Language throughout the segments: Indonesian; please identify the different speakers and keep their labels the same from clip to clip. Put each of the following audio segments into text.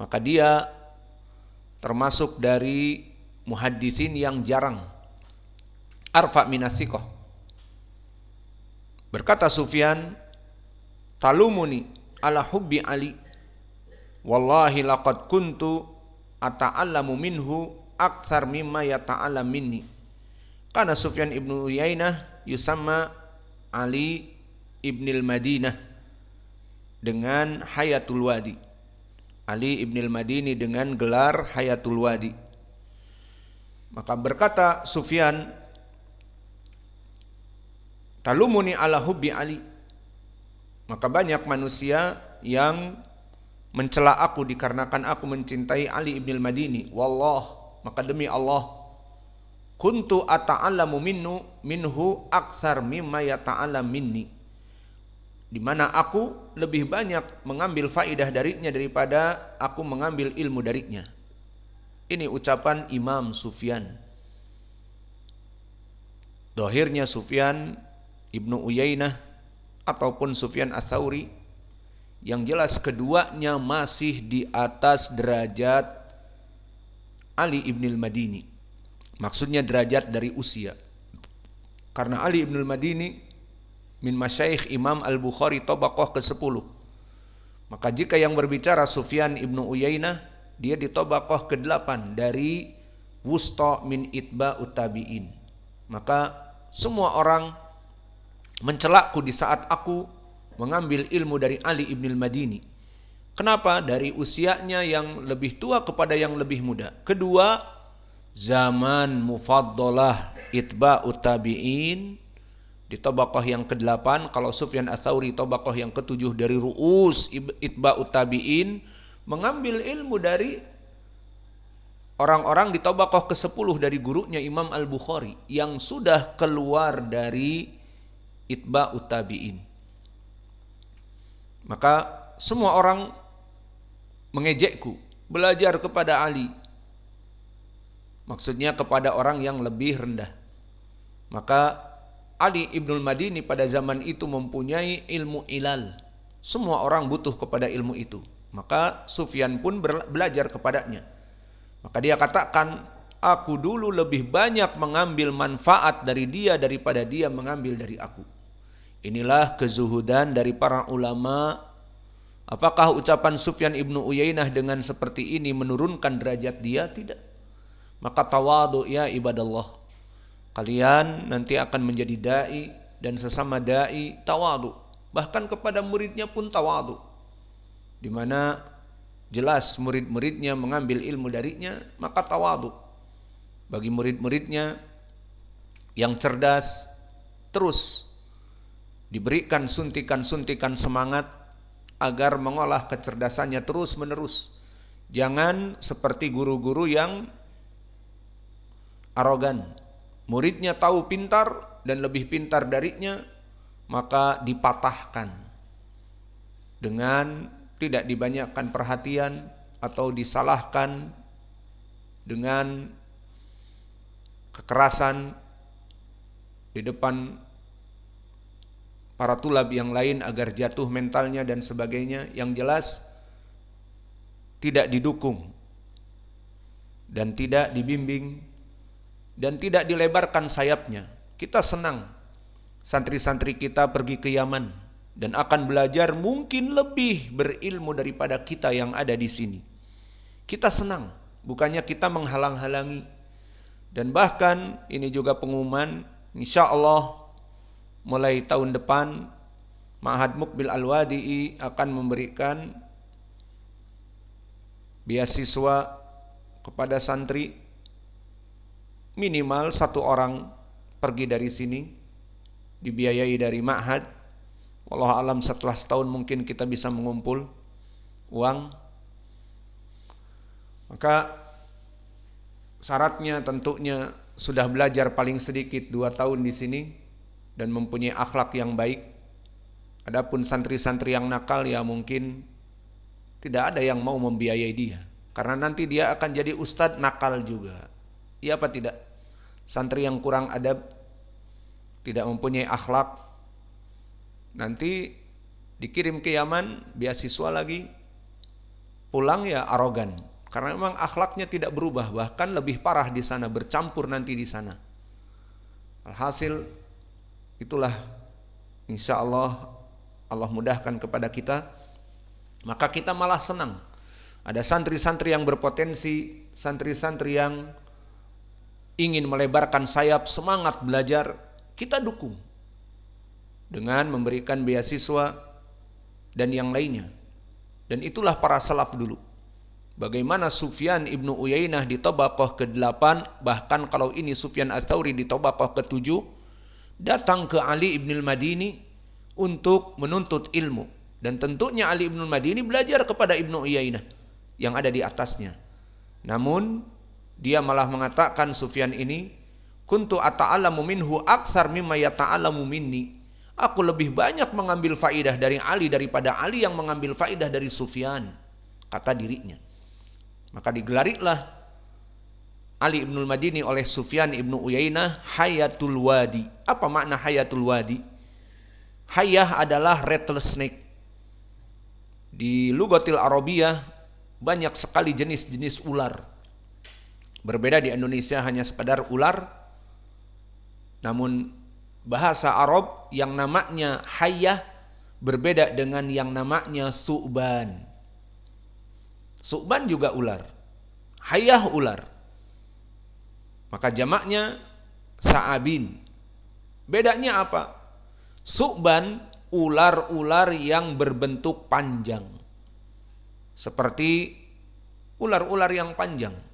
Speaker 1: maka dia termasuk dari muhadisin yang jarang arfa minasikoh berkata Sufyan talumuni ala hubbi Ali wallahi laqad kuntu ata'allamu minhu akthar mimma yata'allam minni karena Sufyan ibnu Uyainah yusamma Ali ibnil Madinah dengan Hayatul Wadi Ali ibn al-Madini dengan gelar Hayatul Wadi. Maka berkata Sufyan, talumuni ala hubbi Ali. Maka banyak manusia yang mencela aku dikarenakan aku mencintai Ali ibn al-Madini. Wallah, maka demi Allah, kuntu ata'alamu minnu minhu aksar mimma yata'alam minni di mana aku lebih banyak mengambil faidah darinya daripada aku mengambil ilmu darinya. Ini ucapan Imam Sufyan. Dohirnya Sufyan Ibnu Uyainah ataupun Sufyan Atsauri yang jelas keduanya masih di atas derajat Ali ibnul Madini. Maksudnya derajat dari usia. Karena Ali Ibnul Madini min masyaikh Imam Al-Bukhari tobaqoh ke-10. Maka jika yang berbicara Sufyan ibnu Uyainah, dia di tobaqoh ke-8 dari Wusta min Itba Utabi'in. Maka semua orang mencelakku di saat aku mengambil ilmu dari Ali ibn al-Madini. Kenapa? Dari usianya yang lebih tua kepada yang lebih muda. Kedua, zaman mufaddalah itba utabi'in di tabaqah yang ke-8 kalau Sufyan Atsauri tsauri yang ke-7 dari ru'us itba tabi'in mengambil ilmu dari orang-orang di tabaqah ke-10 dari gurunya Imam Al-Bukhari yang sudah keluar dari itba tabi'in maka semua orang mengejekku belajar kepada Ali maksudnya kepada orang yang lebih rendah maka Ali Ibnul Madini pada zaman itu mempunyai ilmu ilal. Semua orang butuh kepada ilmu itu. Maka Sufyan pun belajar kepadanya. Maka dia katakan, aku dulu lebih banyak mengambil manfaat dari dia daripada dia mengambil dari aku. Inilah kezuhudan dari para ulama. Apakah ucapan Sufyan ibnu Uyainah dengan seperti ini menurunkan derajat dia? Tidak. Maka tawadu ya ibadallah. Kalian nanti akan menjadi dai dan sesama dai tawadu, bahkan kepada muridnya pun tawadu. Di mana jelas murid-muridnya mengambil ilmu darinya, maka tawadu. Bagi murid-muridnya yang cerdas terus diberikan suntikan-suntikan semangat agar mengolah kecerdasannya terus-menerus. Jangan seperti guru-guru yang arogan, muridnya tahu pintar dan lebih pintar darinya, maka dipatahkan dengan tidak dibanyakkan perhatian atau disalahkan dengan kekerasan di depan para tulab yang lain agar jatuh mentalnya dan sebagainya yang jelas tidak didukung dan tidak dibimbing dan tidak dilebarkan sayapnya. Kita senang santri-santri kita pergi ke Yaman dan akan belajar mungkin lebih berilmu daripada kita yang ada di sini. Kita senang, bukannya kita menghalang-halangi. Dan bahkan ini juga pengumuman, insya Allah mulai tahun depan Ma'had Mukbil Al-Wadi'i akan memberikan beasiswa kepada santri minimal satu orang pergi dari sini dibiayai dari ma'had Allah alam setelah setahun mungkin kita bisa mengumpul uang maka syaratnya tentunya sudah belajar paling sedikit dua tahun di sini dan mempunyai akhlak yang baik adapun santri-santri yang nakal ya mungkin tidak ada yang mau membiayai dia karena nanti dia akan jadi ustadz nakal juga iya apa tidak santri yang kurang adab, tidak mempunyai akhlak, nanti dikirim ke Yaman, beasiswa lagi, pulang ya arogan. Karena memang akhlaknya tidak berubah, bahkan lebih parah di sana, bercampur nanti di sana. Alhasil, itulah insya Allah Allah mudahkan kepada kita, maka kita malah senang. Ada santri-santri yang berpotensi, santri-santri yang ingin melebarkan sayap semangat belajar, kita dukung dengan memberikan beasiswa dan yang lainnya. Dan itulah para salaf dulu. Bagaimana Sufyan ibnu Uyainah di Tobakoh ke-8, bahkan kalau ini Sufyan Astauri di Tobakoh ke-7, datang ke Ali ibn madini untuk menuntut ilmu. Dan tentunya Ali ibn madini belajar kepada ibnu Uyainah yang ada di atasnya. Namun dia malah mengatakan Sufyan ini, kuntu ata'alamu minhu aksar mimma yata'alamu minni. Aku lebih banyak mengambil faidah dari Ali daripada Ali yang mengambil faidah dari Sufyan, kata dirinya. Maka digelariklah Ali ibnul Madini oleh Sufyan ibnu Uyainah Hayatul Wadi. Apa makna Hayatul Wadi? Hayah adalah rattlesnake. Di Lugotil Arabiyah banyak sekali jenis-jenis ular. Berbeda di Indonesia hanya sekadar ular, namun bahasa Arab yang namanya hayah berbeda dengan yang namanya su'ban. Su'ban juga ular. hayah ular. Maka jamaknya sa'abin. Bedanya apa? Su'ban ular-ular yang berbentuk panjang. Seperti ular-ular yang panjang.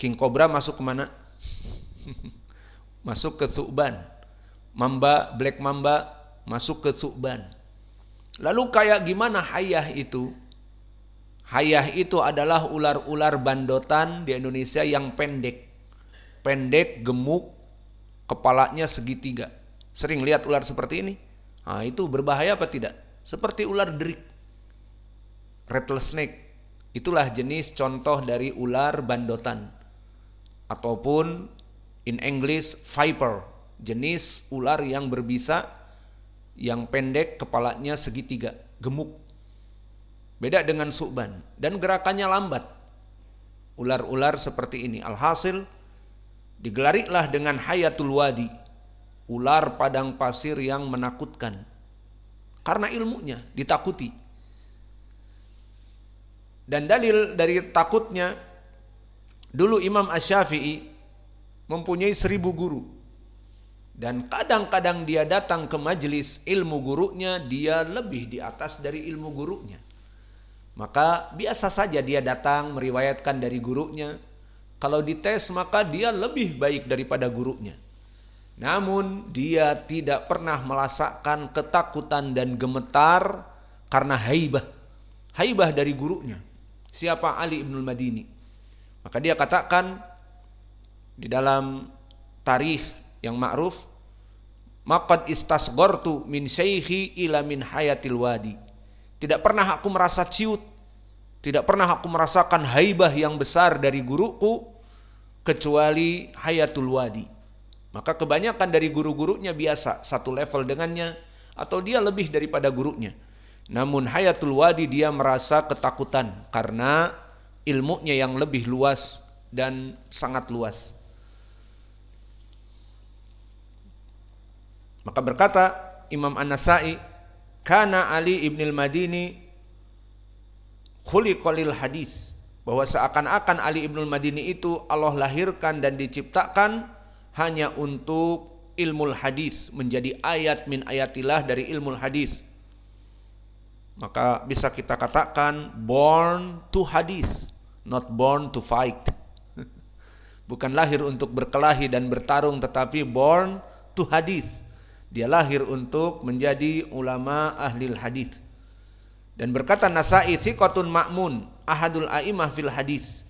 Speaker 1: King Cobra masuk kemana? masuk ke Thuban. Mamba, Black Mamba masuk ke Thuban. Lalu kayak gimana hayah itu? Hayah itu adalah ular-ular bandotan di Indonesia yang pendek. Pendek, gemuk, kepalanya segitiga. Sering lihat ular seperti ini? Nah, itu berbahaya apa tidak? Seperti ular derik. Rattlesnake. Itulah jenis contoh dari ular bandotan ataupun in English viper, jenis ular yang berbisa yang pendek kepalanya segitiga, gemuk. Beda dengan suban dan gerakannya lambat. Ular-ular seperti ini alhasil digelariklah dengan hayatul wadi, ular padang pasir yang menakutkan. Karena ilmunya ditakuti. Dan dalil dari takutnya Dulu Imam Ash-Syafi'i mempunyai seribu guru. Dan kadang-kadang dia datang ke majelis ilmu gurunya, dia lebih di atas dari ilmu gurunya. Maka biasa saja dia datang meriwayatkan dari gurunya. Kalau dites maka dia lebih baik daripada gurunya. Namun dia tidak pernah merasakan ketakutan dan gemetar karena haibah. Haibah dari gurunya. Siapa Ali ibn Madini. Maka dia katakan di dalam tarikh yang ma'ruf Maqad istasgortu min syaihi ila min hayatil wadi. Tidak pernah aku merasa ciut, tidak pernah aku merasakan haibah yang besar dari guruku kecuali hayatul wadi. Maka kebanyakan dari guru-gurunya biasa satu level dengannya atau dia lebih daripada gurunya. Namun hayatul wadi dia merasa ketakutan karena ilmunya yang lebih luas dan sangat luas. Maka berkata Imam An-Nasai, "Kana Ali ibn al-Madini khuliqalil hadis." Bahwa seakan-akan Ali ibn al-Madini itu Allah lahirkan dan diciptakan hanya untuk ilmu hadis menjadi ayat min ayatilah dari ilmu hadis maka bisa kita katakan born to hadis not born to fight. Bukan lahir untuk berkelahi dan bertarung tetapi born to hadis. Dia lahir untuk menjadi ulama ahli hadis. Dan berkata Nasai thiqatun ma'mun ahadul a'imah fil hadis.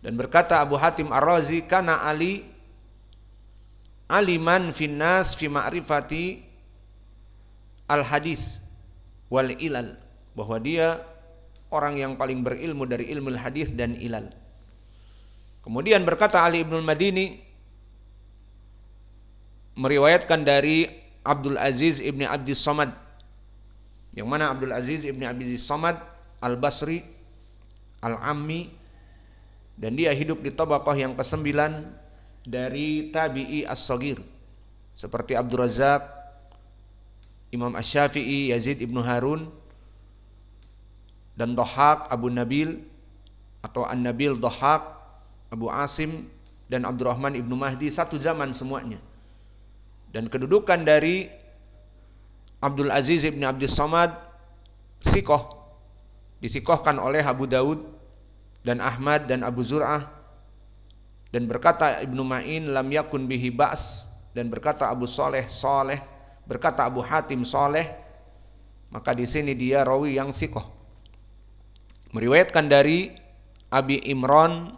Speaker 1: Dan berkata Abu Hatim Ar-Razi kana Ali aliman finnas fi ma'rifati al hadis wal ilal bahwa dia orang yang paling berilmu dari ilmu hadis dan ilal. Kemudian berkata Ali ibnul Madini meriwayatkan dari Abdul Aziz ibni Abi Somad yang mana Abdul Aziz ibni Abi Somad Al Basri Al Ammi dan dia hidup di tabaqah yang kesembilan dari tabi'i as-sagir seperti Abdul Razak Imam ash Shafi'i Yazid ibnu Harun dan Dohak Abu Nabil atau An Nabil Dohak Abu Asim dan Abdurrahman ibnu Mahdi satu zaman semuanya dan kedudukan dari Abdul Aziz ibnu Abdul Samad sikoh disikohkan oleh Abu Daud dan Ahmad dan Abu Zur'ah dan berkata Ibnu Ma'in lam yakun bihi ba's dan berkata Abu Soleh Soleh berkata Abu Hatim Soleh maka di sini dia rawi yang sikoh meriwayatkan dari Abi Imran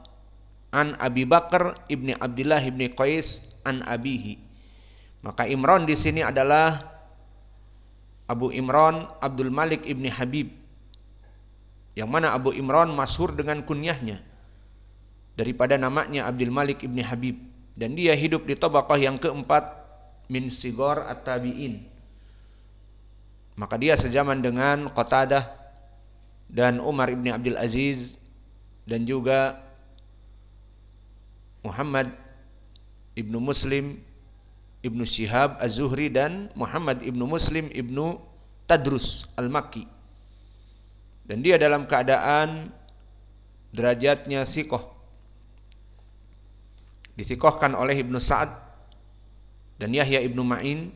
Speaker 1: an Abi Bakar ibni Abdullah ibni Qais an Abihi. Maka Imran di sini adalah Abu Imran Abdul Malik ibni Habib. Yang mana Abu Imran masyhur dengan kunyahnya daripada namanya Abdul Malik ibni Habib dan dia hidup di tabaqah yang keempat min sigor at-tabi'in. Maka dia sejaman dengan Qatadah dan Umar ibni Abdul Aziz dan juga Muhammad ibnu Muslim ibnu Syihab Az-Zuhri dan Muhammad ibnu Muslim ibnu Tadrus Al-Makki dan dia dalam keadaan derajatnya sikoh disikohkan oleh Ibnu Sa'ad dan Yahya Ibnu Ma'in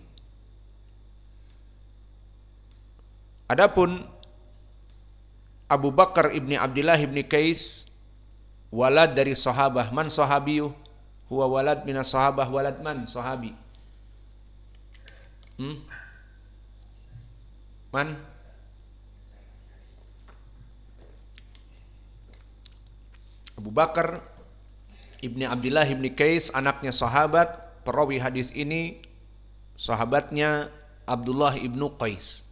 Speaker 1: Adapun Abu Bakar ibni Abdullah ibni Kais, walad dari sahabah man sahabiyuh huwa walad mina sahabah walad man sahabi hmm? man Abu Bakar ibni Abdullah ibni Kais anaknya sahabat perawi hadis ini sahabatnya Abdullah ibnu Qais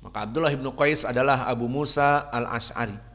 Speaker 1: maka Abdullah ibnu Qais adalah Abu Musa al Ashari.